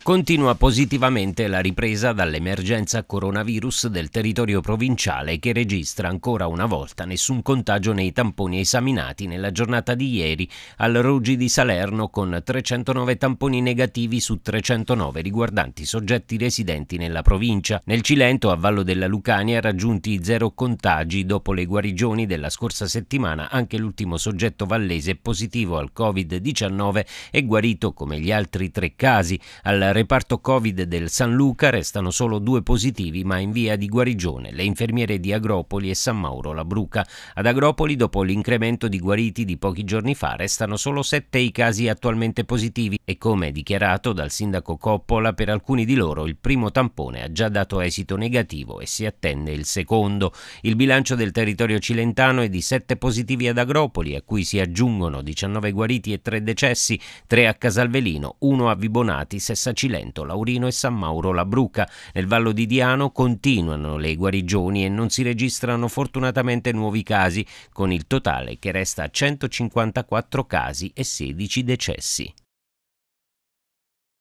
Continua positivamente la ripresa dall'emergenza coronavirus del territorio provinciale che registra ancora una volta nessun contagio nei tamponi esaminati nella giornata di ieri al Ruggi di Salerno con 309 tamponi negativi su 309 riguardanti soggetti residenti nella provincia. Nel Cilento a Vallo della Lucania raggiunti zero contagi dopo le guarigioni della scorsa settimana anche l'ultimo soggetto vallese positivo al Covid-19 è guarito come gli altri tre casi al reparto Covid del San Luca restano solo due positivi ma in via di guarigione, le infermiere di Agropoli e San Mauro la Bruca. Ad Agropoli, dopo l'incremento di guariti di pochi giorni fa, restano solo sette i casi attualmente positivi e come dichiarato dal sindaco Coppola, per alcuni di loro il primo tampone ha già dato esito negativo e si attende il secondo. Il bilancio del territorio cilentano è di sette positivi ad Agropoli, a cui si aggiungono 19 guariti e tre decessi, tre a Casalvelino, uno a Vibonati, 65 Cilento, Laurino e San Mauro la Bruca. Nel Vallo di Diano continuano le guarigioni e non si registrano fortunatamente nuovi casi, con il totale che resta a 154 casi e 16 decessi.